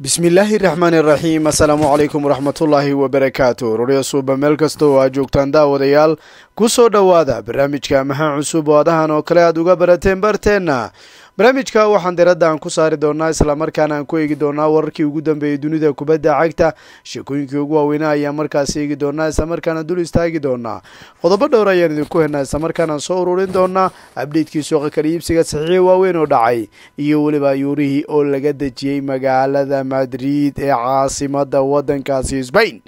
bismillaahi raxmaani raxiim assalaamu calaykum waraxmatullaahi wabarakaatu roryaasuuba meel kastoo aa joogtaan daawadayaal ku soo dhowaada barnaamijka amaha cusub oo adahan oo kale aad uga barateen barteenna barnaamijka waxaan diradda aan ku saari doonaa islamarkaana aan ku eegi doonaa wararkii ugu dambeeyey dunida kubadda cagta sheekooyinkii ugu waaweynaa ayaan markaasi eegi doonaa islamarkaana dul istaagi doonaa qodobo dhowr ah ayaan idinku helnaa islamarkaanaan soo ururin doonaa abdheydkii sooqa kala iibsiga saxiix waaweyn oo dhacay iyo weliba yuurihii oo laga dejiyey magaalada madrid ee caasimada waddankaasi sbain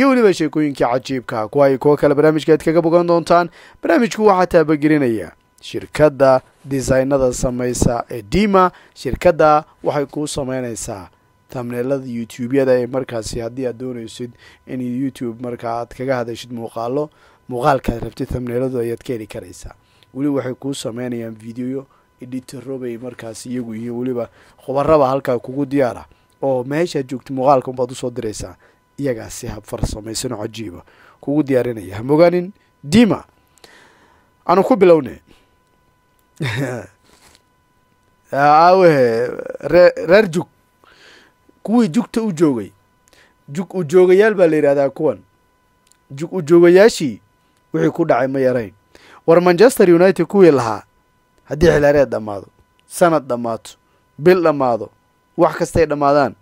iyo weliba sheekooyinkii cajiibka kuwa ay kuwo kale barnaamijkaad kaga bogan doontaan barnaamijku waxaa taabagelinaya shirkadda disaynada samaysa ee dima shirkadda waxay kuu samaynaysaa tamneelada youtubeyada ee markaasi haddii aad doonaysid in youtube markaa aad kaga hadashid muuqaalo muuqaalkaad rabtid tamneeladu ayaad ka heli karaysaa weli waxay kuu samaynayaan video editaro bay markaas iyagu yihiin weliba khubaraba halkaa kugu diyaara oo meeshaad joogta muuqaalka unbaad usoo diraysaa iyagaa si hab farsamaysanoo cajiiba kugu diyaarinaya hamogaanin dima aanu ku bilownay aawehe ree reer jug kuwii jugta u joogay jug u joogayaal baa la yidhahdaa kuwan jug u joogayaashii wixii ku dhacay ma yarayn war manchester united kuwii lahaa haddii xilaareed dhammaado sanad dhammaato bil dhammaado wax kastay dhammaadaan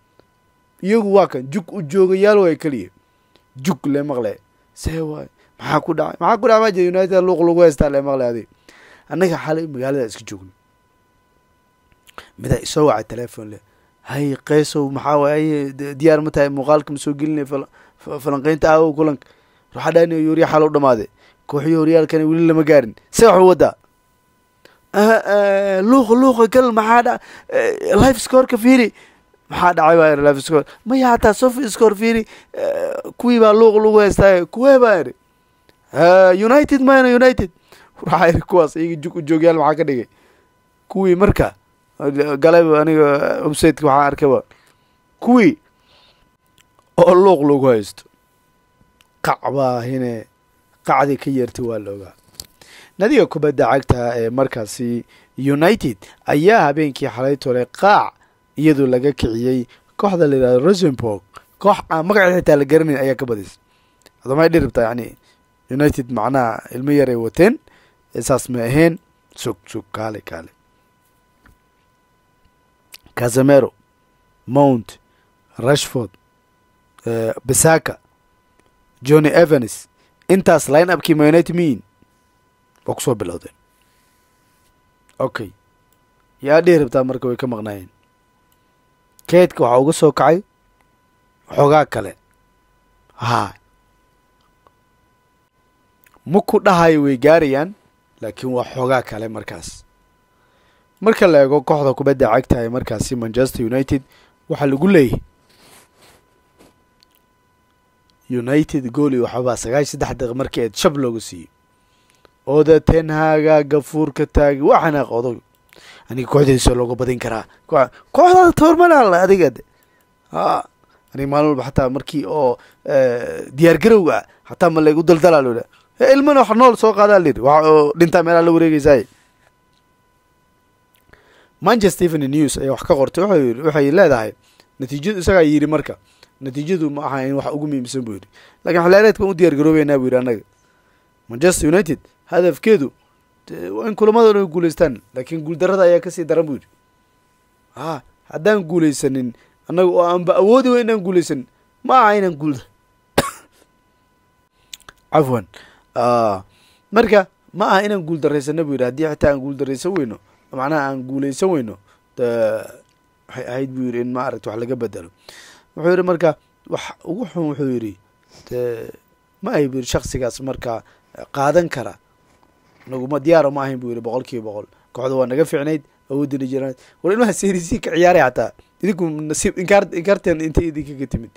iyagu waa kan jug u joogayaal waay keliya jug le maqle see waay maxaa ku dhacay maxaa ku dhacay maje united luuq lagu haystaa le maqle adi annaga xalay magaalada iska joogno midaa isoo wacay teleefon leh hay qeysow maxaa waaye diyaar ma tahay muuqaalka ma soo gelinay falanqeynta aawo kulanka ruxadhaani yooriya xalow dhamaade kooxiyo horyaalkana weli lama gaarin se waxuu wadaa eh, eh, luuqa luuqa gal maxaa dha eh, life scoreka fiiri maxaa dhacay baa iri life scor maya hataa sof score fiiri kuwii baa luuq lagu haystaaye kuwee baa iri united mayna united waxaa iri kuwaas iyaga ujoogyaal maxaa ka dhigay kuwii marka galay aniga obseydka waxaa arkaba kuwii oo luuq lagu haysto qacbaahine qacdii ka yeertay waa loogaa nadiga kubadda cagta ee markaasi united ayaa habeenkii xalay tolay qaac iyadoo laga kiciyey kooxda la yidhahdo rosenborg koox aan magaceeda xitaa la garanayn ayaa ka badisay adamay dhiribta yani united macnaha ilmo yaray wateen saas ma aheen sug sug kaale kaale casamero mount rashford besaka johnny evans intaas line upkii manate miin waa kusoo bilowdeen okay yaa dhihi rabtaa marka way ka maqnaayeen keydka waxaa uga soo kacay xogaa kale haa ma ku dhahayo way gaarayaan laakiin waa xoogaa kale markaas marka la eego kooxda kubadda cagta ee markaasi manchester united waxaa lagu leeyahay united gooli waxabaa sagaashiy saddex daqiiq markii eed shab looga siiyey oda tenhaga gafuurka taagi waxaana qodo aniga kooxdiisa loogu badin karaa kooxdaada tabarmanal adiga a aniga maalin walba xataa markii oo eh, diyaar garowga xataa ma laygu daldalaa loodha ilmana wax nool soo qaadaa lidi wax dhintaa meelaa la wareegaysaay manchester evening news ayaa wax ka qortay waxay leedahay natiijadu isagaa yidhi marka natiijadu ma aha in wax ugu muhiimsan buu yidhi lakiin xilaareedka waan u diyaar garoobaynaa buu yidhi annaga manchester united hadafkeedu in kulamadan ay guulaystaan laakiin guuldarada ayaa kasii daran buu yidhi a ah, haddaan guulaysanin annaga oo aanba awoodi weyn inaan guulaysanin ma aha inaan guul cafwan Ah, marka ma aha inaan guuldarraysana buu yidhi haddii xitaa aan guuldaraysan weyno macnaha aan guulaysan weyno waxay ahayd buu yidhi in maaragta wax laga bedelo wuxuu yidhi marka wax ugu xun wuxuu yidhi ma ahy buu yidhi shaksigaas markaa qaadan kara naguma diyaara ma ahayn buu yidhi boqol kiiba boqol kooxda waa naga fiicnayd awoodda na jiranayd war ilmaha serisii ka ciyaaray xataa idinku nasiib inkaar inkaarteen intay idinkaga timid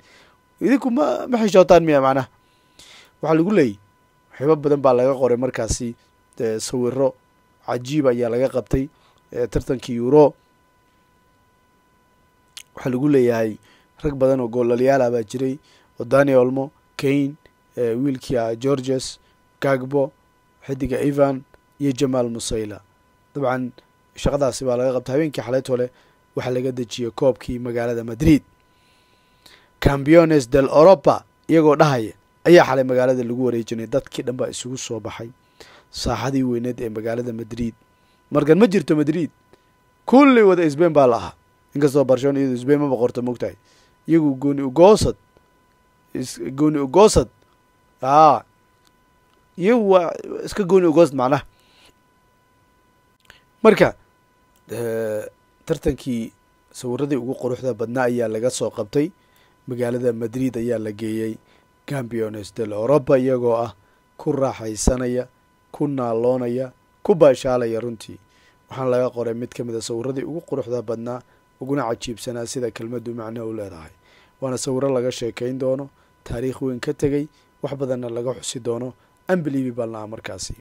idinku ma ma xishootaan miya macnaha waxaa lagu leeyay waxyaaba badan baa laga qoray markaasi sawiro cajiib ayaa laga qabtay tartankii yuro waxaa lagu leeyahay rag badan oo goolalyaala baa jiray oo dani olmo kane wiilkia ah georges gagbo xidiga ivan iyo jamaal musayla dabcan shaqadaasi baa laga qabtay habeenkii xaleyto le waxaa laga dejiyay koobkii magaalada madrid cambiones del oropa iyagoo dhahaya ayaa xalay magaalada lagu wareejinay dadkii dhanbaa isugu soo baxay saaxadii weyneed ee magaalada madrid markan ma jirto madrid kulli wada sbain baa la ahaa inkastoo barcelona iyado sbain ma boqorto moogtahay iyagu gooni ugoosad gooni ugoosad a iyagu waa iska gooni ugoosad macnaha marka eh, tartankii sawiradii ugu quruxda badnaa ayaa laga soo qabtay magaalada madrid ayaa la geeyey campeones del europa iyagoo ah ku raaxaysanaya ku naaloonaya ku baashaalaya runtii waxaana laga qoray mid ka mida ah sawirradii ugu quruxda badnaa uguna cajiibsanaa sida kelmaddu macno u leedahay waana sawiro laga sheekayn doono taariikh weyn ka tegey wax badanna laga xusi doono ambilibi balnaa markaasi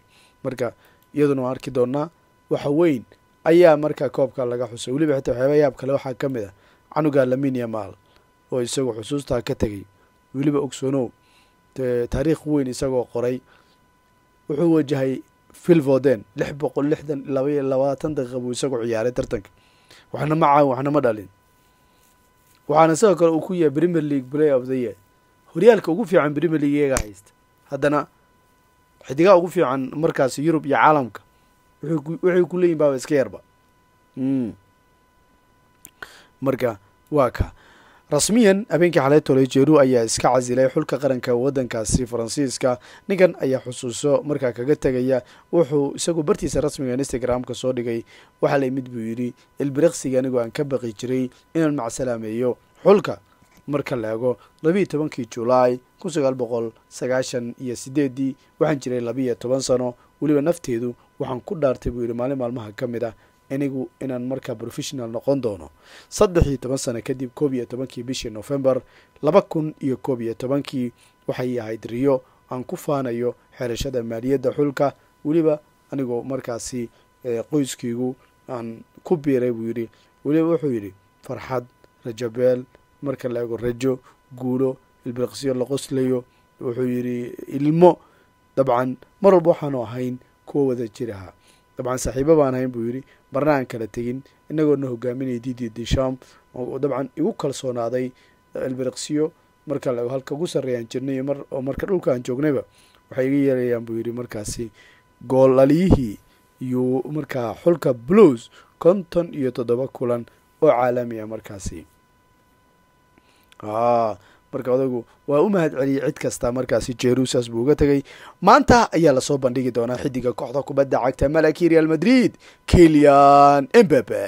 marka iyaduna waan arki doonnaa waxa weyn ayaa markaa koobka laga xusay weliba xitaa waxyaaba kale waxaa ka mid a ah, canuga laminia maal oo isagu xusuustaa ka tegey weliba ogsoonow taariikh weyn isagoo qoray wuxuu wajahay filvoden lix boqol lixdan labaiyo labaatan daqiiqa buu isagu ciyaaray tartanka waxna ma caawn waxna ma dhalin waxaana sidoo kale uu ku yahay premier league play of the year horyaalka ugu fiican premier league iyagaa haysta haddana xidigaa ugu fiican markaas yurub iyo caalamka waxay ku leeyihin baaba iska yarba hmm. marka waa ka rasmiyan habeenkii xaleytoley jeeru ayaa iska casilay xulka qaranka waddankaasi faransiiska ninkan ayaa xusuuso markaa kaga tegaya wuxuu isagu bartiisa rasmiga instagramka soo dhigay waxaa la imid buu yidhi ilbiriqsiga anigu aan ka baqi jiray inaan macsalaameeyo xulka marka la ego labiiyo tobankii julaay kun sagaal boqol sagaashan iyo sideedii waxaan jiray labiiyo toban sano weliba nafteedu waxaan ku dhaartay buu yidhi maalin maalmaha ka mid ah anigu inaan markaa professional noqon doono saddex iyo toban sano kadib koob iyo tobankii bishii novembar laba kun iyo koob iyo tobankii waxay ahayd riyo aan ku faanayo xerashada maaliyadda xulka weliba anigoo markaasi eh, qoyskiigu aan ku biiray buu yidhi weliba wuxuu yidhi farxad rajabeel marka la ego rajo guulo ilbirqisyo la qoslayo wuxuu yidhi ilmo dabcan mar walba waxaanu ahayn kuwa wada jiraha dabcan saaxiibo baan ahayn buu yidhi aan kala tegin inagoona hogaaminaya didi disham oo dabcan igu kalsoonaaday elbiriqsiyo eh, marka halka ugu sarreeyaan jirnay oo marka dhulka aan joognayba waxay iga yeelayaan buu yidhi markaasi goolaliyihii iyo markaa xulka blues konton iyo toddoba kulan oo caalami a ah markaasi ah, marka odagu waa u mahad celiyay cid kasta markaasi jeruusas buu uga tegay maanta ayaa lasoo bandhigi doonaa xidiga kooxda kubadda cagta malaki real madrid kilian embabe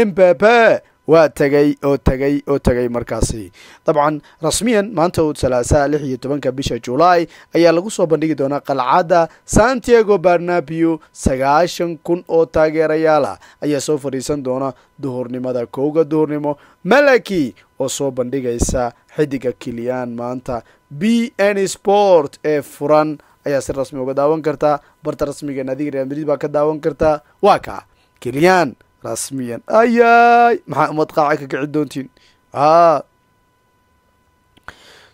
embabe waa tegey oo tegey oo tegey markaasi dabcan rasmiyan maanta u salaasaa lix iyo tobanka bisha julaay ayaa lagu soo bandhigi doonaa qalcadda santiago barnabio sagaashan kun oo taageerayaala ah. ayaa soo fadhiisan doona duhurnimada kowga duhurnimo malaki oo soo bandhigaysa xidiga kiliyaan maanta b n sport ee furan ayaa si rasmi uga daawan kartaa barta rasmiga naadiga real madrid baa ka daawan kartaa waa ka kiliyaan rasmiyan ayay maxaa ummad qaaca ka kici doontiin a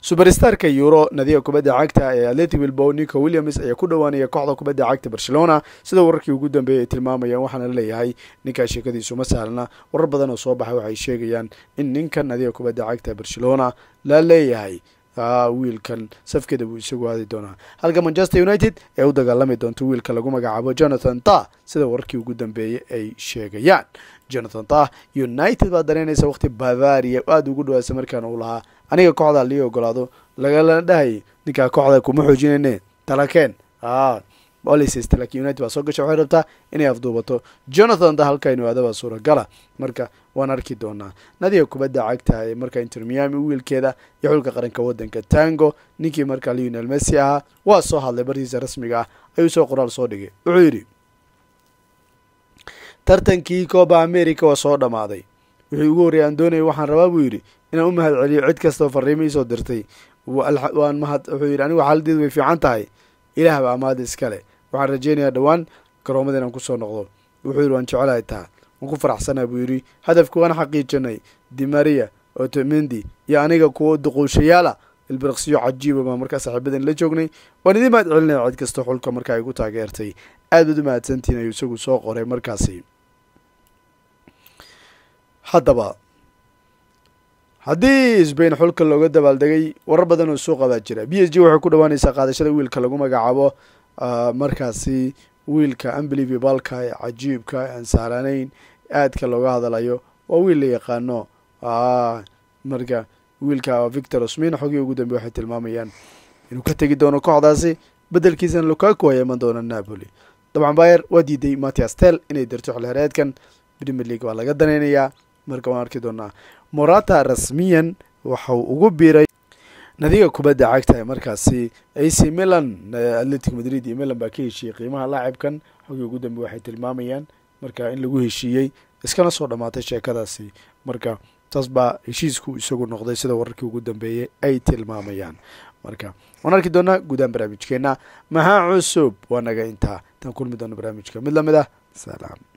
suberstarka euro nadiga kubadda cagta ee atletic bilbow nico williams ayaa ku dhowaanaya kooxda kubadda cagta barcelona sida wararkii ugu dambeeyay ay tilmaamayaan waxaana leeyahay ninkaa sheekadiisu ma sahlana warar badan oo soo baxay waxay sheegayaan in ninkan nadiga kubadda cagta barcelona la leeyahay wiilkan safkeeda buu isagu aadi doonaa halka manchester united ee u dagaalami doonto wiilka lagu magacaabo jonathan ta sida wararkii ugu dambeeyey ay sheegayaan jonathan ta united baa dareynaysa waqti bavaria aada ugu dhawaasa markaana uu lahaa aniga kooxda lii ogolaado lagala dhahay ninkaa kooxda kuma xoojinayne talakeen booleysaysta lakiin united baa soo gashay waxay rabtaa inay afduubato jonathan dahalka inu adaba suuragala marka waan arki doonaa nadiga kubadda cagta marka inter miami wiilkeeda iyo xulka qaranka wadanka tango ninkii marka leonel messi ahaa waa soo hadlay bartiisa rasmiga ah ayuu soo qoraal soo dhigay wuxuu yidhi tartankii cooba america waa soo dhammaaday wuxuu ugu horreeyay aan doonaya waxaan rabaa buu yidhi inaan u mahad celiyo cid kastao farriimo iisoo dirtay waan mahad wuxuu yidhi anigu xaaladeedu way fiican tahay ilaah ba amaada iskale waxaan rajaynayaa dhowaan garoomada inaan kusoo noqdo wuxuu yidhi waan jecelahay taa waan ku faraxsanaa buu yidhi hadafkii waana xaqiijinay dimaria otomendi iyo aniga kuwo duqowshayaala ilbiriqsiyo cajiiba baa markaa saaxiibadan la joognay waan idiin maad celinaya cid kasta xulka markaa igu taageertay aada ud u mahadsantihiin ayuu isagu soo qoray markaasi haddaba haddii sbain xulka looga dabaaldegay warar badan oo suuqa baa jira b s g waxay ku dhawaanaysaa qaadashada wiilka lagu magacaabo Ah, markaasi wiilka unbelievabalka ee cajiibka aan saaraanayn aadka looga hadalayo waa wiil la yaqaano ah, marka wiilka victor osmina xogii ugu dambe waxay tilmaamayaan inuu ka tegi doono kooxdaasi bedelkiisana lokaku ayaa iman doona napoli dabcan bayer waa diiday matias tel inay dirto xilxereedkan premier league waa laga danaynayaa marka waan arki doonaa morata rasmiyan waxau ugu biiray nadiga kubadda cagta markaasi ac milan eh, atletic madrid iyo milan baa ka heshiiyey qiimaha laacibkan xogii ugu dambe waxay tilmaamayaan marka in lagu heshiiyey iskana soo dhammaatay sheekadaasi marka taas baa heshiisku isagu noqday sida wararkii ugu dambeeyey ay tilmaamayaan marka waan arki doonaa guudahaan barnaamijkeenna mahaa cusub waa naga intaa tan kulmi doona barnaamijka mid lamid ah salaam